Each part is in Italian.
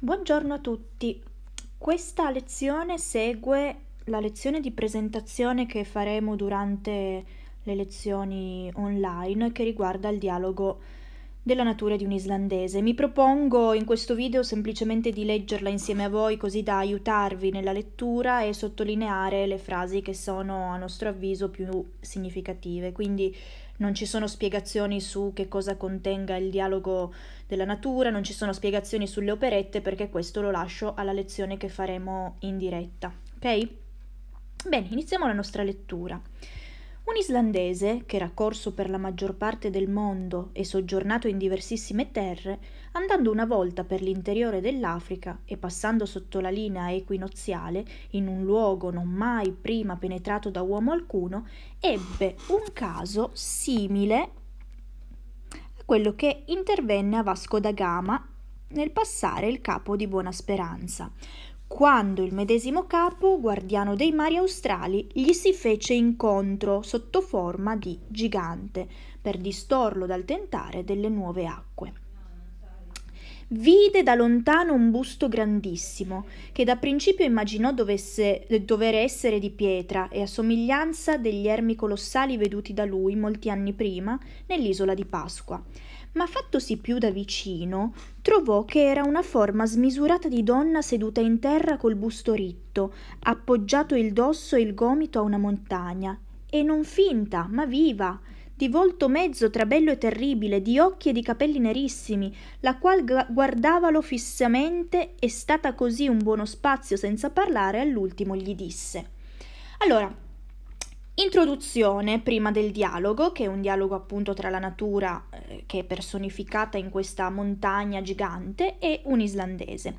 Buongiorno a tutti. Questa lezione segue la lezione di presentazione che faremo durante le lezioni online che riguarda il dialogo della natura di un islandese. Mi propongo in questo video semplicemente di leggerla insieme a voi così da aiutarvi nella lettura e sottolineare le frasi che sono a nostro avviso più significative. Quindi non ci sono spiegazioni su che cosa contenga il dialogo della natura, non ci sono spiegazioni sulle operette perché questo lo lascio alla lezione che faremo in diretta. Ok? Bene, iniziamo la nostra lettura. Un islandese, che era corso per la maggior parte del mondo e soggiornato in diversissime terre, andando una volta per l'interiore dell'Africa e passando sotto la linea equinoziale, in un luogo non mai prima penetrato da uomo alcuno, ebbe un caso simile a quello che intervenne a Vasco da Gama nel passare il capo di Buona Speranza quando il medesimo capo, guardiano dei mari australi, gli si fece incontro sotto forma di gigante per distorlo dal tentare delle nuove acque. Vide da lontano un busto grandissimo, che da principio immaginò dovesse, dover essere di pietra e a somiglianza degli ermi colossali veduti da lui molti anni prima nell'isola di Pasqua ma fattosi più da vicino, trovò che era una forma smisurata di donna seduta in terra col busto ritto, appoggiato il dosso e il gomito a una montagna, e non finta, ma viva, di volto mezzo tra bello e terribile, di occhi e di capelli nerissimi, la qual guardavalo fissamente e stata così un buono spazio senza parlare, all'ultimo gli disse. Allora, Introduzione prima del dialogo, che è un dialogo appunto tra la natura eh, che è personificata in questa montagna gigante e un islandese.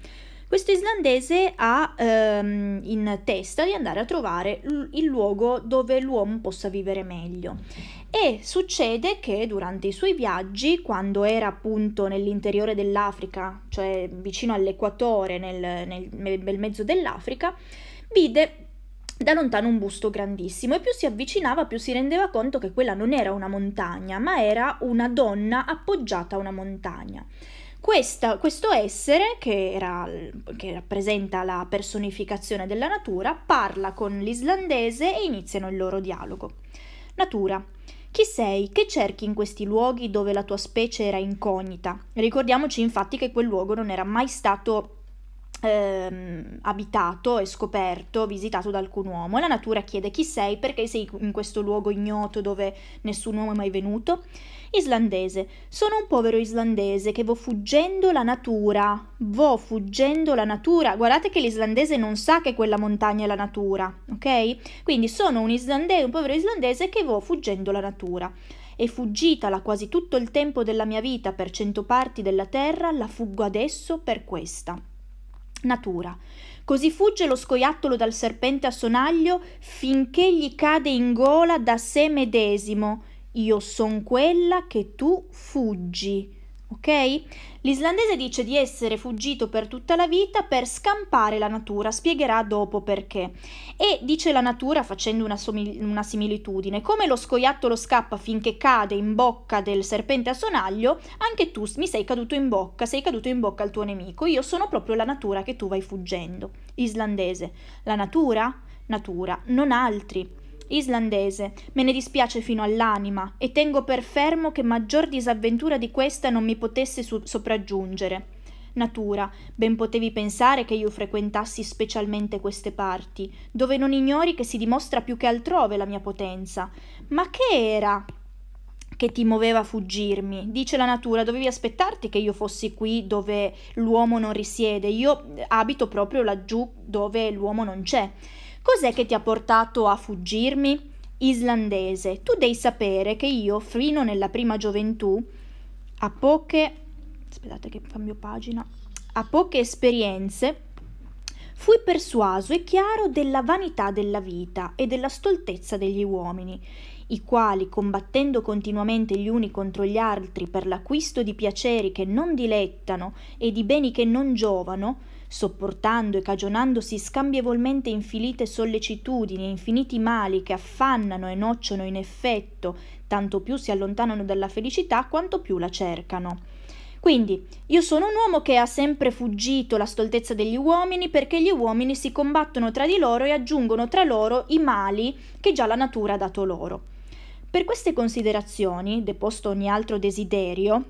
Questo islandese ha ehm, in testa di andare a trovare l- il luogo dove l'uomo possa vivere meglio e succede che durante i suoi viaggi, quando era appunto nell'interiore dell'Africa, cioè vicino all'equatore, nel, nel, nel mezzo dell'Africa, vide da lontano un busto grandissimo e più si avvicinava più si rendeva conto che quella non era una montagna, ma era una donna appoggiata a una montagna. Questa, questo essere, che, era, che, rappresenta la personificazione della natura, parla con l'islandese e iniziano il loro dialogo. Natura. Chi sei? Che cerchi in questi luoghi dove la tua specie era incognita? Ricordiamoci infatti che quel luogo non era mai stato Ehm, abitato e scoperto, visitato da alcun uomo. La natura chiede chi sei, perché sei in questo luogo ignoto dove nessun uomo è mai venuto. Islandese. Sono un povero islandese che vo fuggendo la natura. Vo fuggendo la natura. Guardate che l'islandese non sa che quella montagna è la natura, ok? Quindi sono un, islandese, un povero islandese che vo fuggendo la natura e fuggitala quasi tutto il tempo della mia vita per cento parti della terra, la fuggo adesso per questa natura. Così fugge lo scoiattolo dal serpente a sonaglio finché gli cade in gola da sé medesimo. Io son quella che tu fuggi. Ok? L'islandese dice di essere fuggito per tutta la vita per scampare la natura, spiegherà dopo perché. E dice la natura facendo una, somil- una similitudine, come lo scoiattolo scappa finché cade in bocca del serpente a sonaglio, anche tu mi sei caduto in bocca, sei caduto in bocca al tuo nemico, io sono proprio la natura che tu vai fuggendo. Islandese, la natura? Natura, non altri. Islandese, me ne dispiace fino all'anima, e tengo per fermo che maggior disavventura di questa non mi potesse su- sopraggiungere. Natura, ben potevi pensare che io frequentassi specialmente queste parti, dove non ignori che si dimostra più che altrove la mia potenza. Ma che era? che ti muoveva a fuggirmi. Dice la natura, dovevi aspettarti che io fossi qui dove l'uomo non risiede. Io abito proprio laggiù dove l'uomo non c'è. Cos'è che ti ha portato a fuggirmi? Islandese, tu devi sapere che io, fino nella prima gioventù, a poche... aspettate che cambio pagina... a poche esperienze fui persuaso e chiaro della vanità della vita e della stoltezza degli uomini, i quali, combattendo continuamente gli uni contro gli altri per l'acquisto di piaceri che non dilettano e di beni che non giovano, sopportando e cagionandosi scambievolmente infinite sollecitudini e infiniti mali che affannano e nocciono in effetto, tanto più si allontanano dalla felicità quanto più la cercano. Quindi, io sono un uomo che ha sempre fuggito la stoltezza degli uomini perché gli uomini si combattono tra di loro e aggiungono tra loro i mali che già la natura ha dato loro. Per queste considerazioni, deposto ogni altro desiderio,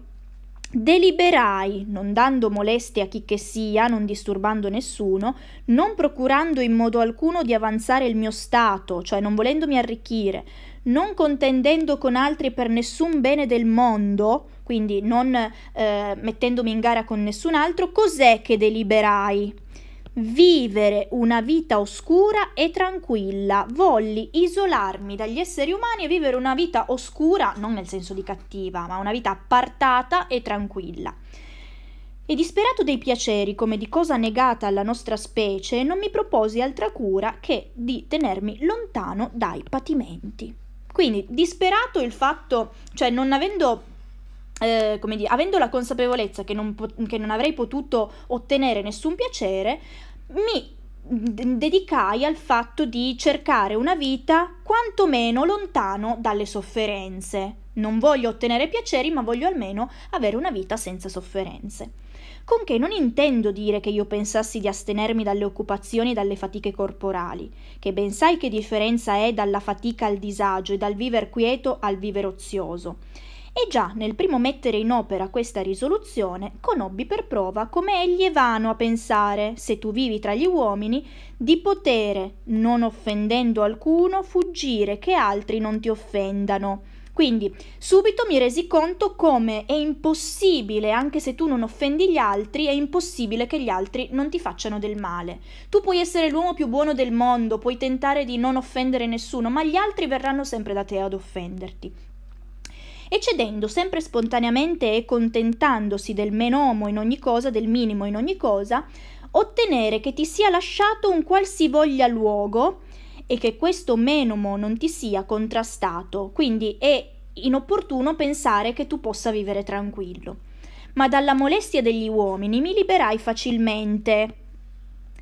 Deliberai, non dando molestie a chi che sia, non disturbando nessuno, non procurando in modo alcuno di avanzare il mio stato, cioè non volendomi arricchire, non contendendo con altri per nessun bene del mondo, quindi non eh, mettendomi in gara con nessun altro, cos'è che deliberai? vivere una vita oscura e tranquilla, volli isolarmi dagli esseri umani e vivere una vita oscura, non nel senso di cattiva, ma una vita appartata e tranquilla. E disperato dei piaceri come di cosa negata alla nostra specie, non mi proposi altra cura che di tenermi lontano dai patimenti. Quindi, disperato il fatto, cioè non avendo eh, come dire, avendo la consapevolezza che non, che non, avrei potuto ottenere nessun piacere, mi dedicai al fatto di cercare una vita quantomeno lontano dalle sofferenze. Non voglio ottenere piaceri, ma voglio almeno avere una vita senza sofferenze. Con che non intendo dire che io pensassi di astenermi dalle occupazioni e dalle fatiche corporali, che ben sai che differenza è dalla fatica al disagio e dal viver quieto al viver ozioso e già nel primo mettere in opera questa risoluzione conobbi per prova come egli è vano a pensare, se tu vivi tra gli uomini, di potere, non offendendo alcuno, fuggire che altri non ti offendano. Quindi subito mi resi conto come è impossibile, anche se tu non offendi gli altri, è impossibile che gli altri non ti facciano del male. Tu puoi essere l'uomo più buono del mondo, puoi tentare di non offendere nessuno, ma gli altri verranno sempre da te ad offenderti e cedendo sempre spontaneamente e contentandosi del menomo in ogni cosa, del minimo in ogni cosa, ottenere che ti sia lasciato un qualsivoglia luogo e che questo menomo non ti sia contrastato. Quindi è inopportuno pensare che tu possa vivere tranquillo. Ma dalla molestia degli uomini mi liberai facilmente,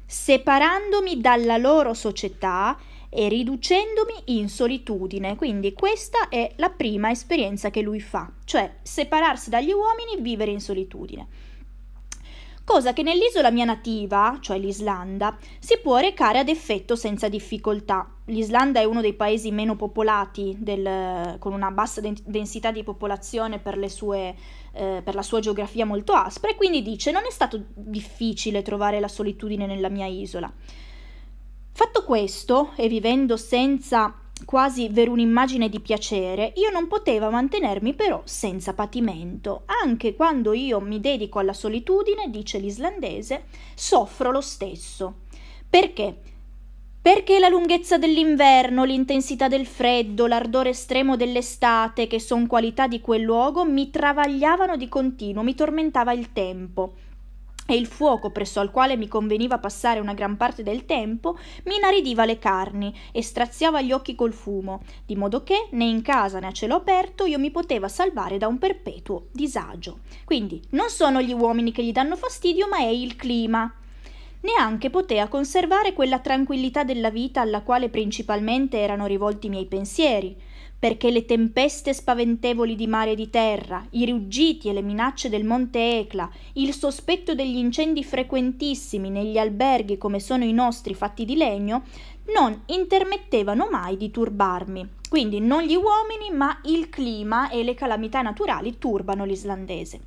separandomi dalla loro società e riducendomi in solitudine. Quindi questa è la prima esperienza che lui fa, cioè separarsi dagli uomini, e vivere in solitudine. Cosa che nell'isola mia nativa, cioè l'Islanda, si può recare ad effetto senza difficoltà. L'Islanda è uno dei paesi meno popolati, del, con una bassa densità di popolazione per, sue, eh, per la sua geografia molto aspra, e quindi dice: Non è stato difficile trovare la solitudine nella mia isola. Fatto questo, e vivendo senza quasi ver un'immagine di piacere, io non potevo mantenermi però senza patimento. Anche quando io mi dedico alla solitudine, dice l'islandese, soffro lo stesso. Perché? Perché la lunghezza dell'inverno, l'intensità del freddo, l'ardore estremo dell'estate, che sono qualità di quel luogo, mi travagliavano di continuo, mi tormentava il tempo e il fuoco presso al quale mi conveniva passare una gran parte del tempo mi inaridiva le carni e straziava gli occhi col fumo, di modo che né in casa né a cielo aperto io mi poteva salvare da un perpetuo disagio. Quindi non sono gli uomini che gli danno fastidio, ma è il clima. Neanche potea conservare quella tranquillità della vita alla quale principalmente erano rivolti i miei pensieri, perché le tempeste spaventevoli di mare e di terra, i ruggiti e le minacce del monte Ecla, il sospetto degli incendi frequentissimi negli alberghi come sono i nostri fatti di legno, non intermettevano mai di turbarmi. Quindi non gli uomini, ma il clima e le calamità naturali turbano l'islandese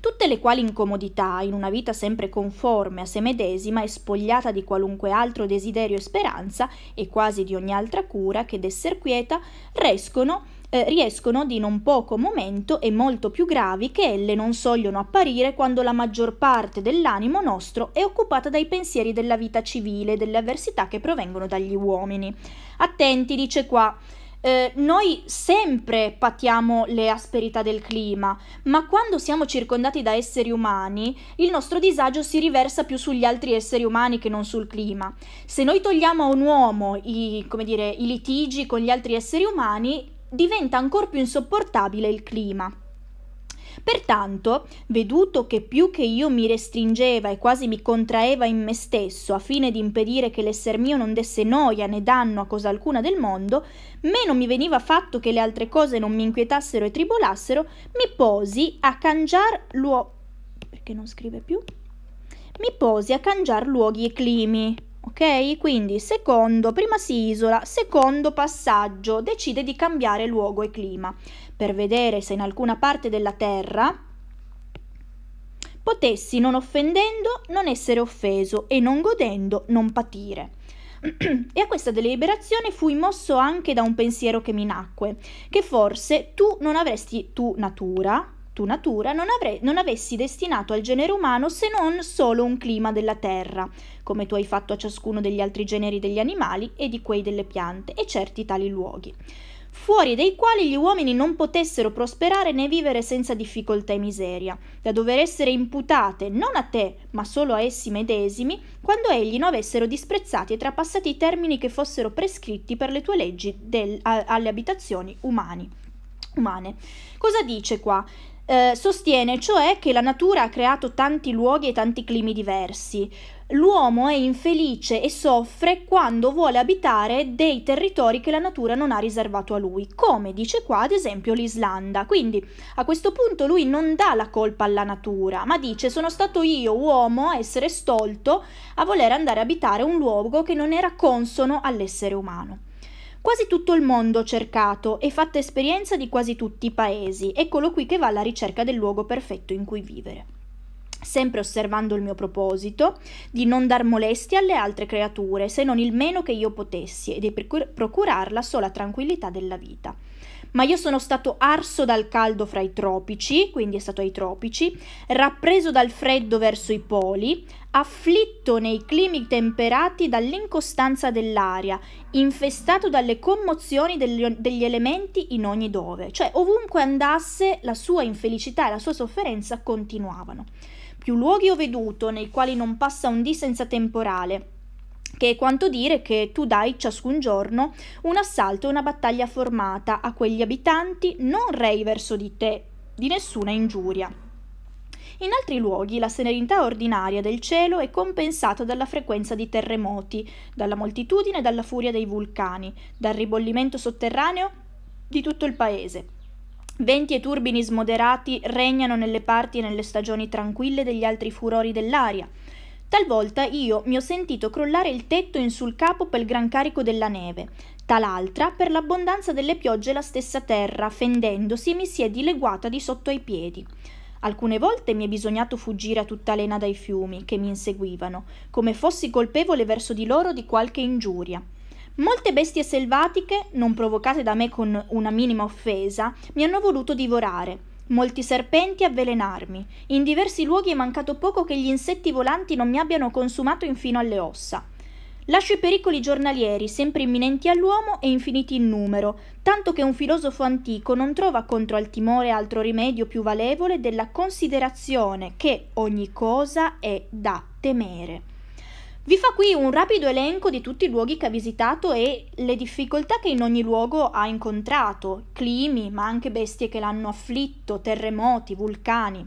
tutte le quali incomodità, in una vita sempre conforme a se medesima e spogliata di qualunque altro desiderio e speranza e quasi di ogni altra cura che d'esser quieta, rescono eh, riescono di non poco momento e molto più gravi che elle non sogliono apparire quando la maggior parte dell'animo nostro è occupata dai pensieri della vita civile e delle avversità che provengono dagli uomini. Attenti, dice qua, eh, noi sempre patiamo le asperità del clima, ma quando siamo circondati da esseri umani, il nostro disagio si riversa più sugli altri esseri umani che non sul clima. Se noi togliamo a un uomo i, dire, i litigi con gli altri esseri umani, diventa ancora più insopportabile il clima. Pertanto, veduto che più che io mi restringeva e quasi mi contraeva in me stesso a fine di impedire che l'esser mio non desse noia né danno a cosa alcuna del mondo, meno mi veniva fatto che le altre cose non mi inquietassero e tribolassero, mi posi a cangiar luo... perché non scrive più? Mi posi a cangiar luoghi e climi. Ok? Quindi secondo, prima si isola, secondo passaggio, decide di cambiare luogo e clima per vedere se in alcuna parte della terra potessi, non offendendo, non essere offeso e non godendo, non patire. e a questa deliberazione fui mosso anche da un pensiero che mi nacque, che forse tu non avresti, tu natura, tu natura, non, avrei, non avessi destinato al genere umano se non solo un clima della terra, come tu hai fatto a ciascuno degli altri generi degli animali e di quei delle piante e certi tali luoghi fuori dei quali gli uomini non potessero prosperare né vivere senza difficoltà e miseria, da dover essere imputate non a te, ma solo a essi medesimi, quando egli non avessero disprezzati e trapassati i termini che fossero prescritti per le tue leggi del, a, alle abitazioni umani umane. Cosa dice qua? Eh, sostiene cioè che la natura ha creato tanti luoghi e tanti climi diversi. L'uomo è infelice e soffre quando vuole abitare dei territori che la natura non ha riservato a lui, come dice qua ad esempio l'Islanda. Quindi a questo punto lui non dà la colpa alla natura, ma dice sono stato io, uomo, a essere stolto, a voler andare a abitare un luogo che non era consono all'essere umano. Quasi tutto il mondo ho cercato e fatto esperienza di quasi tutti i paesi, eccolo qui che va alla ricerca del luogo perfetto in cui vivere. Sempre osservando il mio proposito di non dar molestia alle altre creature, se non il meno che io potessi, e di procurar la sola tranquillità della vita ma io sono stato arso dal caldo fra i tropici, quindi è stato ai tropici, rappreso dal freddo verso i poli, afflitto nei climi temperati dall'incostanza dell'aria, infestato dalle commozioni degli, degli elementi in ogni dove, cioè ovunque andasse la sua infelicità e la sua sofferenza continuavano. Più luoghi ho veduto nei quali non passa un dì senza temporale che è quanto dire che tu dai ciascun giorno un assalto e una battaglia formata a quegli abitanti non rei verso di te, di nessuna ingiuria. In altri luoghi la serenità ordinaria del cielo è compensata dalla frequenza di terremoti, dalla moltitudine e dalla furia dei vulcani, dal ribollimento sotterraneo di tutto il paese. Venti e turbini smoderati regnano nelle parti e nelle stagioni tranquille degli altri furori dell'aria. Talvolta io mi ho sentito crollare il tetto in sul capo per il gran carico della neve, tal'altra per l'abbondanza delle piogge la stessa terra, fendendosi, mi si è dileguata di sotto ai piedi. Alcune volte mi è bisognato fuggire a tutta lena dai fiumi che mi inseguivano, come fossi colpevole verso di loro di qualche ingiuria. Molte bestie selvatiche, non provocate da me con una minima offesa, mi hanno voluto divorare, molti serpenti avvelenarmi. In diversi luoghi è mancato poco che gli insetti volanti non mi abbiano consumato infino alle ossa. Lascio i pericoli giornalieri, sempre imminenti all'uomo e infiniti in numero, tanto che un filosofo antico non trova contro al timore altro rimedio più valevole della considerazione che ogni cosa è da temere. Vi fa qui un rapido elenco di tutti i luoghi che ha visitato e le difficoltà che in ogni luogo ha incontrato, climi, ma anche bestie che l'hanno afflitto, terremoti, vulcani.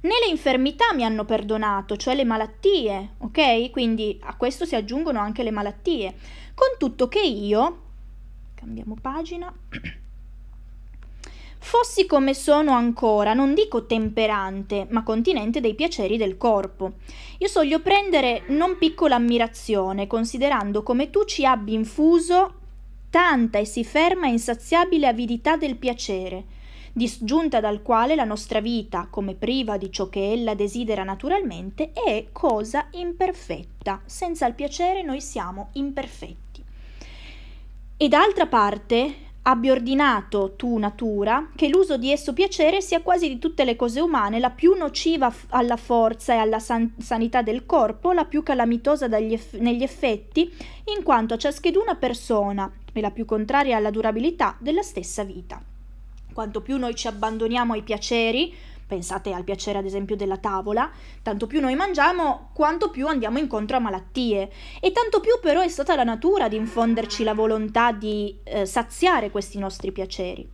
Nelle infermità mi hanno perdonato, cioè le malattie, ok? Quindi a questo si aggiungono anche le malattie. Con tutto che io, cambiamo pagina, Fossi come sono ancora, non dico temperante, ma continente dei piaceri del corpo. Io soglio prendere non piccola ammirazione, considerando come tu ci abbi infuso tanta e si ferma insaziabile avidità del piacere, disgiunta dal quale la nostra vita, come priva di ciò che ella desidera naturalmente, è cosa imperfetta. Senza il piacere noi siamo imperfetti. E d'altra parte, abbia ordinato tu natura che l'uso di esso piacere sia quasi di tutte le cose umane la più nociva f- alla forza e alla san- sanità del corpo, la più calamitosa eff- negli effetti, in quanto a ciascheduna persona e la più contraria alla durabilità della stessa vita. Quanto più noi ci abbandoniamo ai piaceri, Pensate al piacere ad esempio della tavola, tanto più noi mangiamo quanto più andiamo incontro a malattie e tanto più però è stata la natura ad infonderci la volontà di eh, saziare questi nostri piaceri.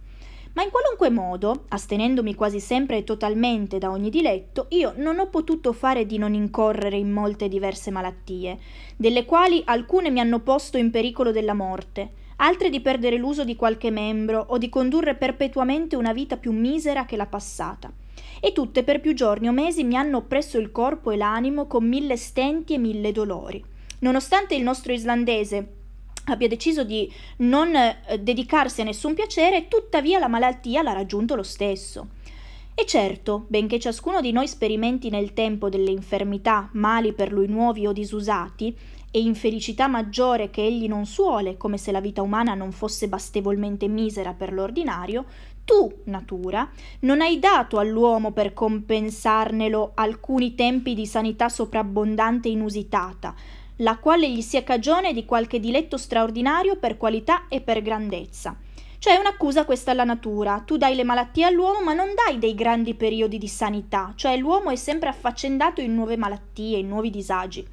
Ma in qualunque modo, astenendomi quasi sempre e totalmente da ogni diletto, io non ho potuto fare di non incorrere in molte diverse malattie, delle quali alcune mi hanno posto in pericolo della morte, altre di perdere l'uso di qualche membro o di condurre perpetuamente una vita più misera che la passata e tutte per più giorni o mesi mi hanno oppresso il corpo e l'animo con mille stenti e mille dolori. Nonostante il nostro islandese abbia deciso di non eh, dedicarsi a nessun piacere, tuttavia la malattia l'ha raggiunto lo stesso. E certo, benché ciascuno di noi sperimenti nel tempo delle infermità, mali per lui nuovi o disusati, e infelicità maggiore che egli non suole, come se la vita umana non fosse bastevolmente misera per l'ordinario, tu, natura, non hai dato all'uomo per compensarnelo alcuni tempi di sanità soprabbondante e inusitata, la quale gli sia cagione di qualche diletto straordinario per qualità e per grandezza. Cioè è un'accusa questa alla natura, tu dai le malattie all'uomo ma non dai dei grandi periodi di sanità, cioè l'uomo è sempre affaccendato in nuove malattie, in nuovi disagi.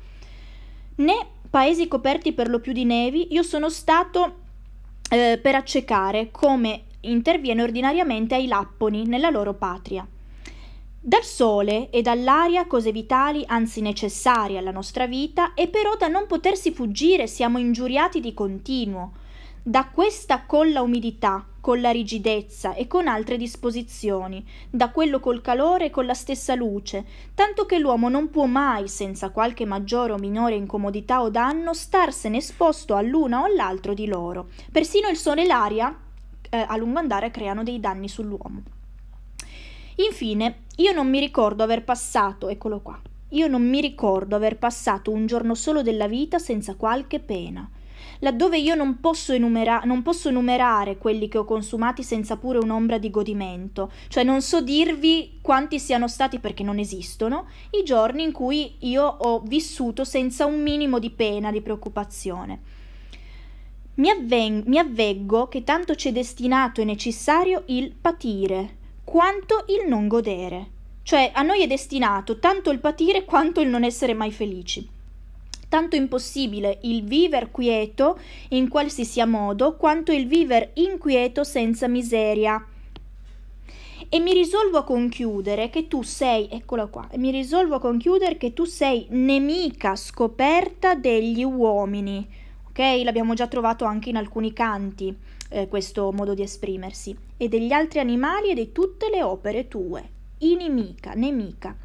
Né paesi coperti per lo più di nevi, io sono stato eh, per accecare come interviene ordinariamente ai lapponi nella loro patria. Dal sole e dall'aria, cose vitali, anzi necessarie alla nostra vita, e però da non potersi fuggire siamo ingiuriati di continuo. Da questa colla umidità, con la rigidezza e con altre disposizioni, da quello col calore e con la stessa luce, tanto che l'uomo non può mai, senza qualche maggiore o minore incomodità o danno, starsene esposto all'una o all'altro di loro. Persino il sole e l'aria, eh, a lungo andare, creano dei danni sull'uomo. Infine, io non mi ricordo aver passato, eccolo qua, io non mi ricordo aver passato un giorno solo della vita senza qualche pena laddove io non posso, enumera- non posso numerare quelli che ho consumati senza pure un'ombra di godimento, cioè non so dirvi quanti siano stati perché non esistono i giorni in cui io ho vissuto senza un minimo di pena, di preoccupazione. Mi, avven- mi avveggo che tanto c'è destinato e necessario il patire, quanto il non godere. Cioè a noi è destinato tanto il patire quanto il non essere mai felici tanto impossibile il viver quieto in qualsiasi modo quanto il viver inquieto senza miseria. E mi risolvo a conchiudere che tu sei, eccola qua, mi risolvo a conchiudere che tu sei nemica scoperta degli uomini. Ok? L'abbiamo già trovato anche in alcuni canti eh, questo modo di esprimersi. E degli altri animali e di tutte le opere tue. Inimica, nemica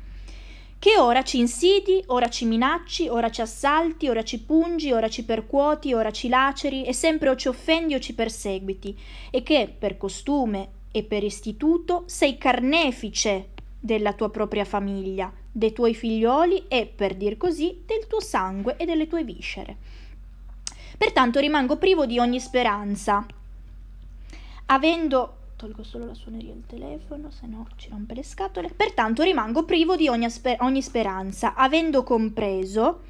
che ora ci insidi, ora ci minacci, ora ci assalti, ora ci pungi, ora ci percuoti, ora ci laceri, e sempre o ci offendi o ci perseguiti, e che, per costume e per istituto, sei carnefice della tua propria famiglia, dei tuoi figlioli e, per dir così, del tuo sangue e delle tue viscere. Pertanto rimango privo di ogni speranza, avendo tolgo solo la suoneria del telefono, se no ci rompe le scatole. Pertanto rimango privo di ogni, sper ogni speranza, avendo compreso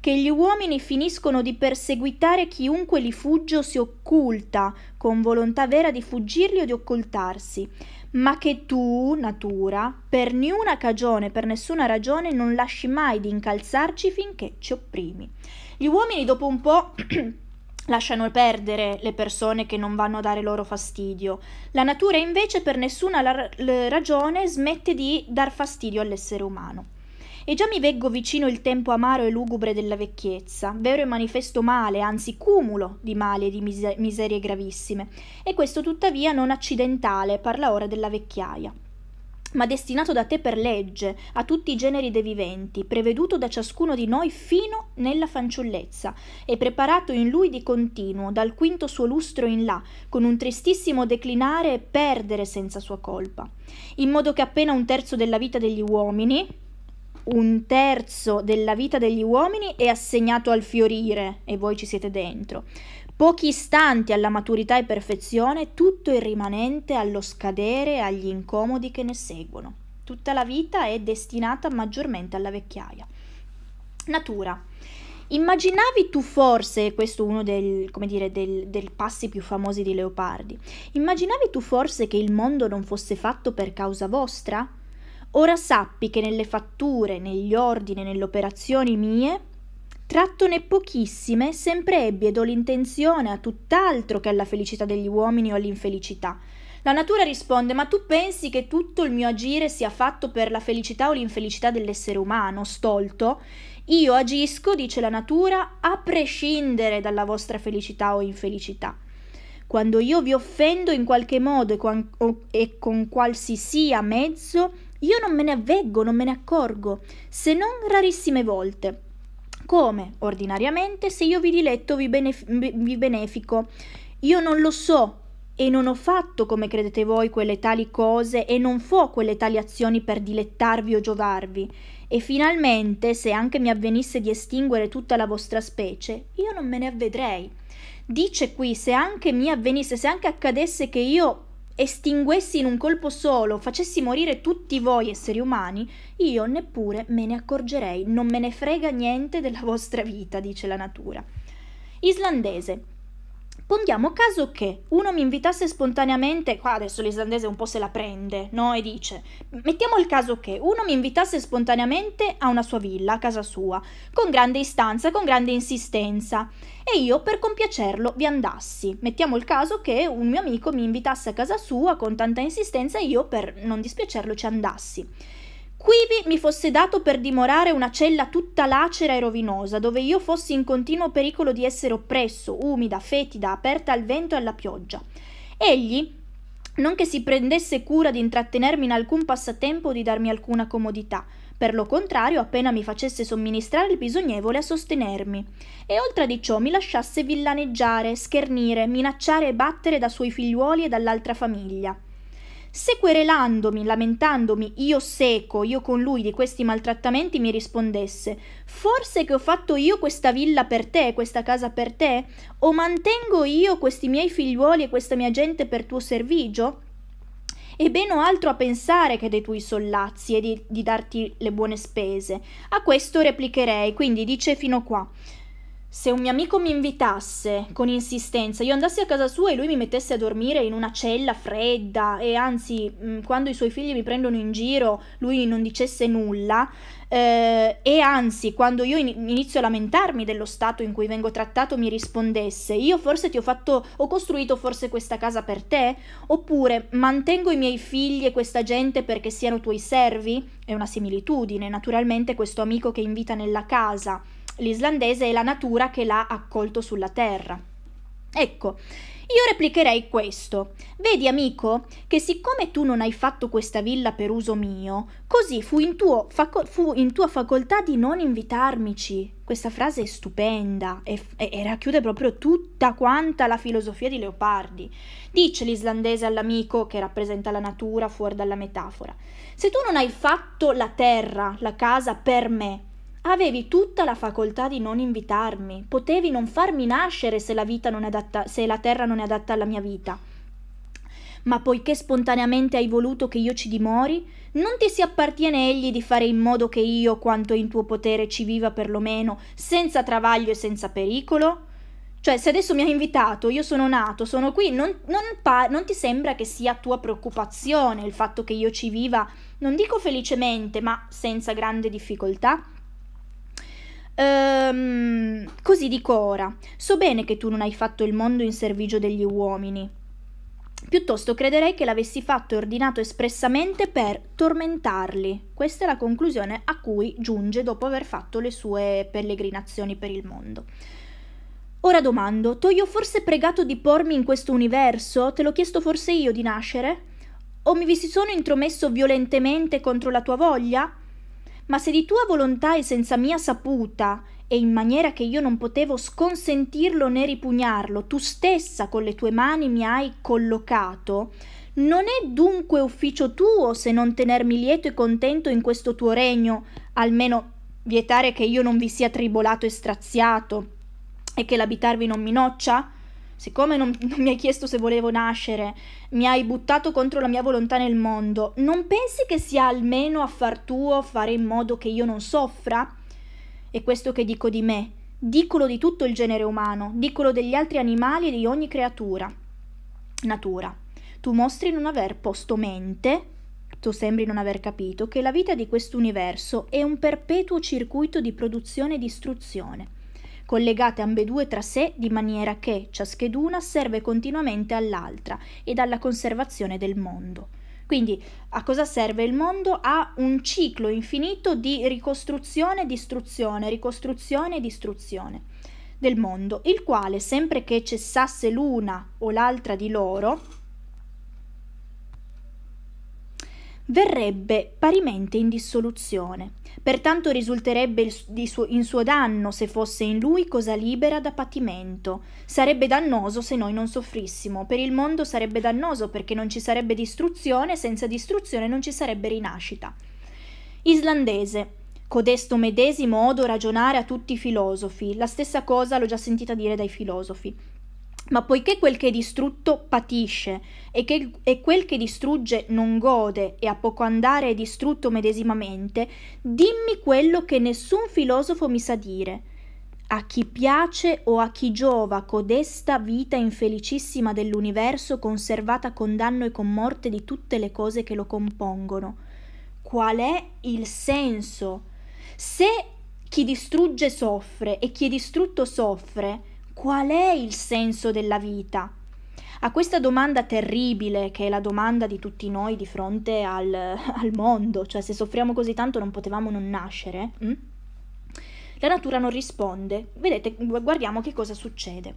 che gli uomini finiscono di perseguitare chiunque li fugge o si occulta, con volontà vera di fuggirli o di occultarsi, ma che tu, natura, per niuna cagione, per nessuna ragione, non lasci mai di incalzarci finché ci opprimi. Gli uomini dopo un po'... lasciano perdere le persone che non vanno a dare loro fastidio. La natura invece per nessuna la- ragione smette di dar fastidio all'essere umano. E già mi veggo vicino il tempo amaro e lugubre della vecchiezza, vero e manifesto male, anzi cumulo di mali e di miser- miserie gravissime, e questo tuttavia non accidentale, parla ora della vecchiaia ma destinato da te per legge a tutti i generi dei viventi, preveduto da ciascuno di noi fino nella fanciullezza, e preparato in lui di continuo, dal quinto suo lustro in là, con un tristissimo declinare e perdere senza sua colpa. In modo che appena un terzo della vita degli uomini, un terzo della vita degli uomini è assegnato al fiorire, e voi ci siete dentro pochi istanti alla maturità e perfezione, tutto il rimanente allo scadere e agli incomodi che ne seguono. Tutta la vita è destinata maggiormente alla vecchiaia. Natura. Immaginavi tu forse, questo è uno dei passi più famosi di Leopardi, immaginavi tu forse che il mondo non fosse fatto per causa vostra? Ora sappi che nelle fatture, negli ordini, nelle operazioni mie, trattone pochissime, sempre ebbe do l'intenzione a tutt'altro che alla felicità degli uomini o all'infelicità. La natura risponde: Ma tu pensi che tutto il mio agire sia fatto per la felicità o l'infelicità dell'essere umano, stolto? Io agisco, dice la natura, a prescindere dalla vostra felicità o infelicità. Quando io vi offendo in qualche modo e con, o, e con qualsivoglia mezzo, io non me ne avveggo, non me ne accorgo, se non rarissime volte come ordinariamente se io vi diletto vi, benef- vi benefico. Io non lo so e non ho fatto come credete voi quelle tali cose e non fo quelle tali azioni per dilettarvi o giovarvi. E finalmente, se anche mi avvenisse di estinguere tutta la vostra specie, io non me ne avvedrei. Dice qui, se anche mi avvenisse, se anche accadesse che io estinguessi in un colpo solo, facessi morire tutti voi esseri umani, io neppure me ne accorgerei, non me ne frega niente della vostra vita, dice la natura. Islandese. Pondiamo caso che uno mi invitasse spontaneamente, qua adesso l'islandese un po' se la prende, no? E dice, mettiamo il caso che uno mi invitasse spontaneamente a una sua villa, a casa sua, con grande istanza, con grande insistenza, e io per compiacerlo vi andassi. Mettiamo il caso che un mio amico mi invitasse a casa sua con tanta insistenza e io per non dispiacerlo ci andassi. Quivi mi fosse dato per dimorare una cella tutta lacera e rovinosa, dove io fossi in continuo pericolo di essere oppresso, umida, fetida, aperta al vento e alla pioggia. Egli, non che si prendesse cura di intrattenermi in alcun passatempo o di darmi alcuna comodità, per lo contrario appena mi facesse somministrare il bisognevole a sostenermi, e oltre di ciò mi lasciasse villaneggiare, schernire, minacciare e battere da suoi figliuoli e dall'altra famiglia. Se querelandomi, lamentandomi, io seco, io con lui di questi maltrattamenti mi rispondesse, forse che ho fatto io questa villa per te, questa casa per te? O mantengo io questi miei figliuoli e questa mia gente per tuo servigio? e ben ho altro a pensare che dei tuoi sollazzi e di, di, darti le buone spese. A questo replicherei, quindi dice fino qua se un mio amico mi invitasse con insistenza, io andassi a casa sua e lui mi mettesse a dormire in una cella fredda e anzi mm, quando i suoi figli mi prendono in giro lui non dicesse nulla eh, e anzi quando io inizio a lamentarmi dello stato in cui vengo trattato mi rispondesse io forse ti ho fatto, ho costruito forse questa casa per te oppure mantengo i miei figli e questa gente perché siano tuoi servi? È una similitudine, naturalmente questo amico che invita nella casa l'islandese e la natura che l'ha accolto sulla terra. Ecco, io replicherei questo. Vedi, amico, che siccome tu non hai fatto questa villa per uso mio, così fu in, faco- fu in tua facoltà di non invitarmici. Questa frase è stupenda e, f- e racchiude proprio tutta quanta la filosofia di Leopardi. Dice l'islandese all'amico che rappresenta la natura fuori dalla metafora. Se tu non hai fatto la terra, la casa per me, Avevi tutta la facoltà di non invitarmi, potevi non farmi nascere se la, adatta, se la terra non è adatta alla mia vita. Ma poiché spontaneamente hai voluto che io ci dimori, non ti si appartiene egli di fare in modo che io, quanto in tuo potere, ci viva perlomeno, senza travaglio e senza pericolo? Cioè, se adesso mi hai invitato, io sono nato, sono qui, non, non, non, ti sembra che sia tua preoccupazione il fatto che io ci viva, non dico felicemente, ma senza grande difficoltà? Ehm, così dico ora, so bene che tu non hai fatto il mondo in servigio degli uomini. Piuttosto crederei che l'avessi fatto e ordinato espressamente per tormentarli. Questa è la conclusione a cui giunge dopo aver fatto le sue pellegrinazioni per il mondo. Ora domando, t'ho io forse pregato di pormi in questo universo? Te l'ho chiesto forse io di nascere? O mi vi si sono intromesso violentemente contro la tua voglia? ma se di tua volontà e senza mia saputa, e in maniera che io non potevo sconsentirlo né ripugnarlo, tu stessa con le tue mani mi hai collocato, non è dunque ufficio tuo se non tenermi lieto e contento in questo tuo regno, almeno vietare che io non vi sia tribolato e straziato, e che l'abitarvi non minoccia? siccome non, non, mi hai chiesto se volevo nascere, mi hai buttato contro la mia volontà nel mondo, non pensi che sia almeno affar tuo fare in modo che io non soffra? È questo che dico di me, dicolo di tutto il genere umano, dicolo degli altri animali e di ogni creatura. Natura, tu mostri non aver posto mente, tu sembri non aver capito, che la vita di questo universo è un perpetuo circuito di produzione e distruzione collegate ambedue tra sé di maniera che ciascheduna serve continuamente all'altra ed alla conservazione del mondo. Quindi a cosa serve il mondo? A un ciclo infinito di ricostruzione e distruzione, ricostruzione e distruzione del mondo, il quale sempre che cessasse l'una o l'altra di loro, verrebbe parimente in dissoluzione, pertanto risulterebbe in suo danno se fosse in lui cosa libera da patimento. Sarebbe dannoso se noi non soffrissimo, per il mondo sarebbe dannoso perché non ci sarebbe distruzione, senza distruzione non ci sarebbe rinascita. Islandese. Codesto medesimo odo ragionare a tutti i filosofi, la stessa cosa l'ho già sentita dire dai filosofi. Ma poiché quel che è distrutto patisce e, che, e, quel che distrugge non gode e a poco andare è distrutto medesimamente, dimmi quello che nessun filosofo mi sa dire. A chi piace o a chi giova codesta vita infelicissima dell'universo conservata con danno e con morte di tutte le cose che lo compongono? Qual è il senso? Se chi distrugge soffre e chi è distrutto soffre, qual è il senso della vita? A questa domanda terribile, che è la domanda di tutti noi di fronte al, al mondo, cioè se soffriamo così tanto non potevamo non nascere, hm? la natura non risponde. Vedete, guardiamo che cosa succede.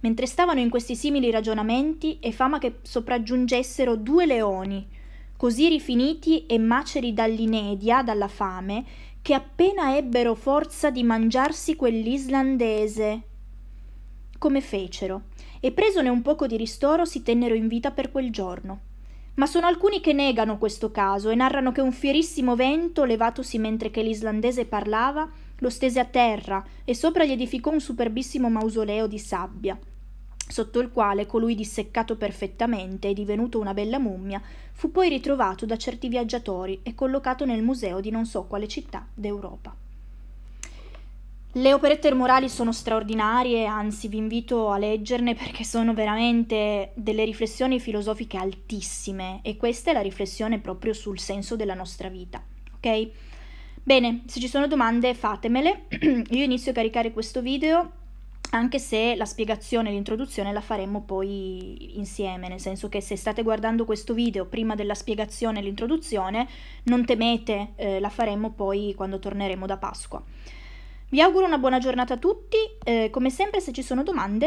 Mentre stavano in questi simili ragionamenti, è fama che sopraggiungessero due leoni, così rifiniti e maceri dall'inedia, dalla fame, che appena ebbero forza di mangiarsi quell'islandese, come fecero, e presone un poco di ristoro si tennero in vita per quel giorno. Ma sono alcuni che negano questo caso e narrano che un fierissimo vento, levatosi mentre che l'islandese parlava, lo stese a terra e sopra gli edificò un superbissimo mausoleo di sabbia, sotto il quale colui disseccato perfettamente e divenuto una bella mummia, fu poi ritrovato da certi viaggiatori e collocato nel museo di non so quale città d'Europa. Le operette morali sono straordinarie, anzi vi invito a leggerne perché sono veramente delle riflessioni filosofiche altissime e questa è la riflessione proprio sul senso della nostra vita, ok? Bene, se ci sono domande fatemele, io inizio a caricare questo video anche se la spiegazione e l'introduzione la faremo poi insieme, nel senso che se state guardando questo video prima della spiegazione e l'introduzione, non temete, eh, la faremo poi quando torneremo da Pasqua. Vi auguro una buona giornata a tutti, eh, come sempre se ci sono domande